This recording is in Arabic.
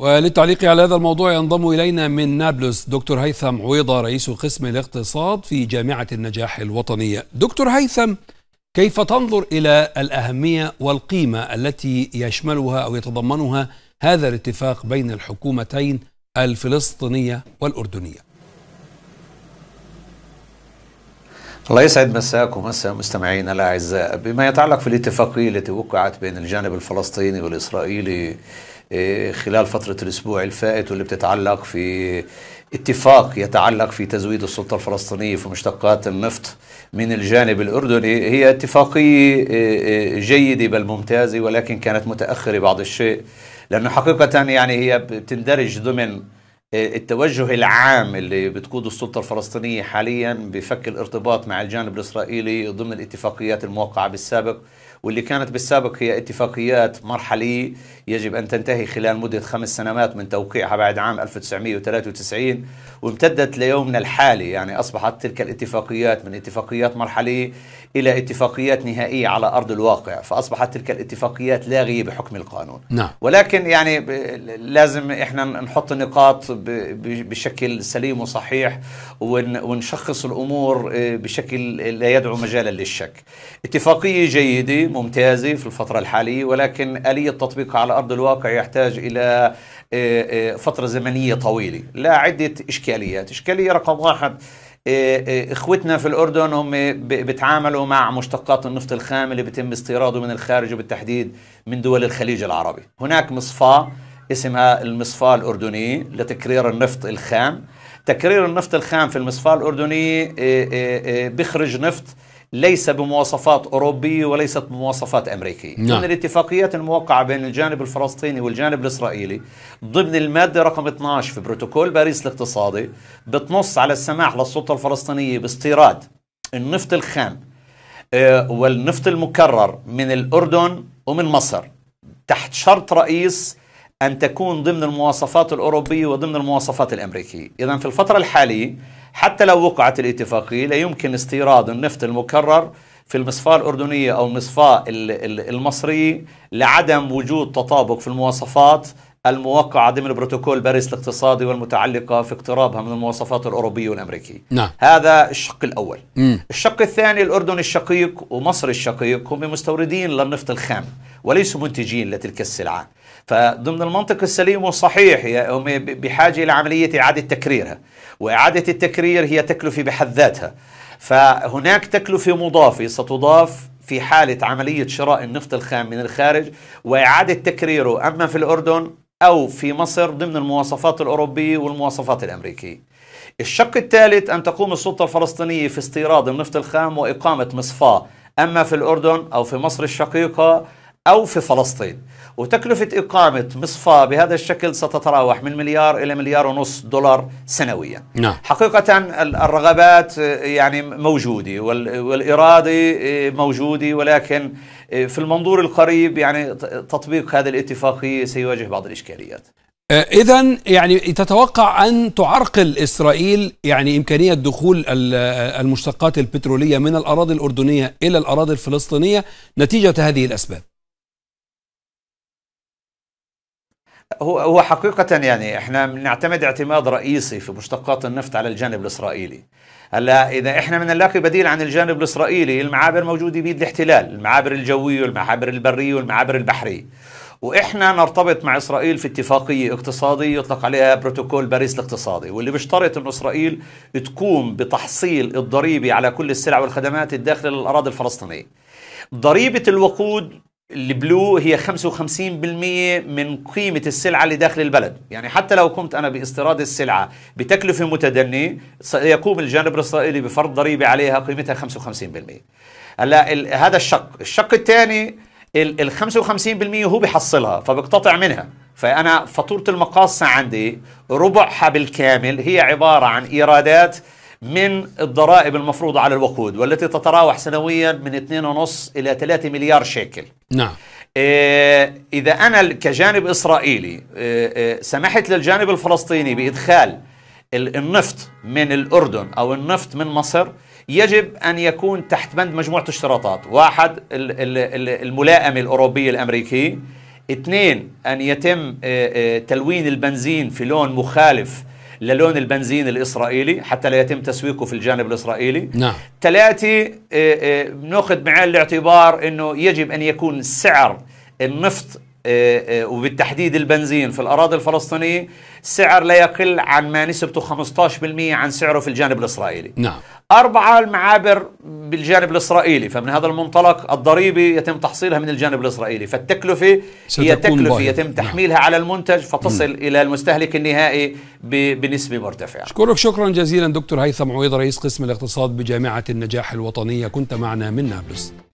وللتعليق على هذا الموضوع ينضم إلينا من نابلس دكتور هيثم عويضة رئيس قسم الاقتصاد في جامعة النجاح الوطنية دكتور هيثم كيف تنظر إلى الأهمية والقيمة التي يشملها أو يتضمنها هذا الاتفاق بين الحكومتين الفلسطينية والأردنية الله يسعد مساكم مساء مستمعينا الاعزاء بما يتعلق في الاتفاقيه التي وقعت بين الجانب الفلسطيني والاسرائيلي إيه، خلال فترة الأسبوع الفائت واللي بتتعلق في اتفاق يتعلق في تزويد السلطة الفلسطينية في مشتقات النفط من الجانب الأردني هي اتفاقية إيه، إيه، جيدة بل ممتازة ولكن كانت متأخرة بعض الشيء لأنه حقيقة يعني هي بتندرج ضمن التوجه العام اللي بتقوده السلطة الفلسطينية حاليا بفك الارتباط مع الجانب الإسرائيلي ضمن الاتفاقيات الموقعة بالسابق واللي كانت بالسابق هي اتفاقيات مرحلية يجب أن تنتهي خلال مدة خمس سنوات من توقيعها بعد عام 1993 وامتدت ليومنا الحالي يعني أصبحت تلك الاتفاقيات من اتفاقيات مرحلية إلى اتفاقيات نهائية على أرض الواقع فأصبحت تلك الاتفاقيات لاغية بحكم القانون نعم. ولكن يعني لازم إحنا نحط النقاط بشكل سليم وصحيح ونشخص الأمور آه، بشكل لا يدعو مجالا للشك اتفاقية جيدة ممتازة في الفترة الحالية ولكن آلية تطبيقها على أرض الواقع يحتاج إلى آه، آه، فترة زمنية طويلة لا عدة إشكاليات إشكالية رقم واحد اخوتنا في الاردن هم بيتعاملوا مع مشتقات النفط الخام اللي بيتم استيراده من الخارج وبالتحديد من دول الخليج العربي هناك مصفاه اسمها المصفاة الأردني لتكرير النفط الخام تكرير النفط الخام في المصفاة الأردني إيه، إيه، إيه، بيخرج نفط ليس بمواصفات أوروبية وليست بمواصفات أمريكية نعم. من الاتفاقيات الموقعة بين الجانب الفلسطيني والجانب الإسرائيلي ضمن المادة رقم 12 في بروتوكول باريس الاقتصادي بتنص على السماح للسلطة الفلسطينية باستيراد النفط الخام والنفط المكرر من الأردن ومن مصر تحت شرط رئيس أن تكون ضمن المواصفات الأوروبية وضمن المواصفات الأمريكية إذا في الفترة الحالية حتى لو وقعت الاتفاقية لا يمكن استيراد النفط المكرر في المصفاة الأردنية أو المصفاة المصرية لعدم وجود تطابق في المواصفات الموقعة ضمن بروتوكول باريس الاقتصادي والمتعلقة في اقترابها من المواصفات الأوروبية والأمريكية نعم. هذا الشق الأول مم. الشق الثاني الأردن الشقيق ومصر الشقيق هم مستوردين للنفط الخام وليسوا منتجين لتلك السلعة فضمن المنطق السليم والصحيح هم بحاجة إلى عملية إعادة تكريرها وإعادة التكرير هي تكلفة بحد ذاتها فهناك تكلفة مضافة ستضاف في حالة عملية شراء النفط الخام من الخارج وإعادة تكريره أما في الأردن أو في مصر ضمن المواصفات الأوروبية والمواصفات الأمريكية الشق الثالث أن تقوم السلطة الفلسطينية في استيراد النفط الخام وإقامة مصفاه أما في الأردن أو في مصر الشقيقة أو في فلسطين وتكلفة إقامة مصفى بهذا الشكل ستتراوح من مليار إلى مليار ونصف دولار سنويا نعم. حقيقة الرغبات آه، يعني موجودة والإرادة آه، موجودة ولكن آه، في المنظور القريب يعني تطبيق هذه الاتفاقية سيواجه بعض الإشكاليات إذا يعني تتوقع أن تعرقل إسرائيل يعني إمكانية دخول المشتقات البترولية من الأراضي الأردنية إلى الأراضي الفلسطينية نتيجة هذه الأسباب هو هو حقيقة يعني احنا بنعتمد اعتماد رئيسي في مشتقات النفط على الجانب الاسرائيلي. هلا اذا احنا بدنا نلاقي بديل عن الجانب الاسرائيلي المعابر موجودة بيد الاحتلال، المعابر الجوية والمعابر البرية والمعابر البحرية. واحنا نرتبط مع اسرائيل في اتفاقيه اقتصاديه يطلق عليها بروتوكول باريس الاقتصادي واللي بيشترط ان اسرائيل تقوم بتحصيل الضريبه على كل السلع والخدمات الداخله للاراضي الفلسطينيه. ضريبه الوقود البلو هي 55% من قيمة السلعة اللي داخل البلد يعني حتى لو قمت أنا باستيراد السلعة بتكلفة متدنية سيقوم الجانب الإسرائيلي بفرض ضريبة عليها قيمتها 55% هلا هذا الشق الشق الثاني ال 55% هو بحصلها فبقتطع منها فأنا فاتورة المقاصة عندي ربعها بالكامل هي عبارة عن إيرادات من الضرائب المفروضة على الوقود والتي تتراوح سنويا من 2.5 إلى 3 مليار شيكل نعم آه، إذا أنا كجانب إسرائيلي آه، آه، سمحت للجانب الفلسطيني بإدخال النفط من الأردن أو النفط من مصر يجب أن يكون تحت بند مجموعة اشتراطات واحد الملائمة الأوروبية الأمريكية اثنين أن يتم تلوين البنزين في لون مخالف للون البنزين الإسرائيلي حتى لا يتم تسويقه في الجانب الإسرائيلي نعم ثلاثة آه، بناخذ آه، بعين الاعتبار أنه يجب أن يكون سعر النفط آه، آه، وبالتحديد البنزين في الأراضي الفلسطينية سعر لا يقل عن ما نسبته 15% عن سعره في الجانب الإسرائيلي نعم. أربعة المعابر بالجانب الإسرائيلي فمن هذا المنطلق الضريبة يتم تحصيلها من الجانب الإسرائيلي فالتكلفة هي تكلفة باية. يتم نعم. تحميلها نعم. على المنتج فتصل م. إلى المستهلك النهائي بنسبة مرتفعة أشكرك شكرا جزيلا دكتور هيثم عويض رئيس قسم الاقتصاد بجامعة النجاح الوطنية كنت معنا من نابلس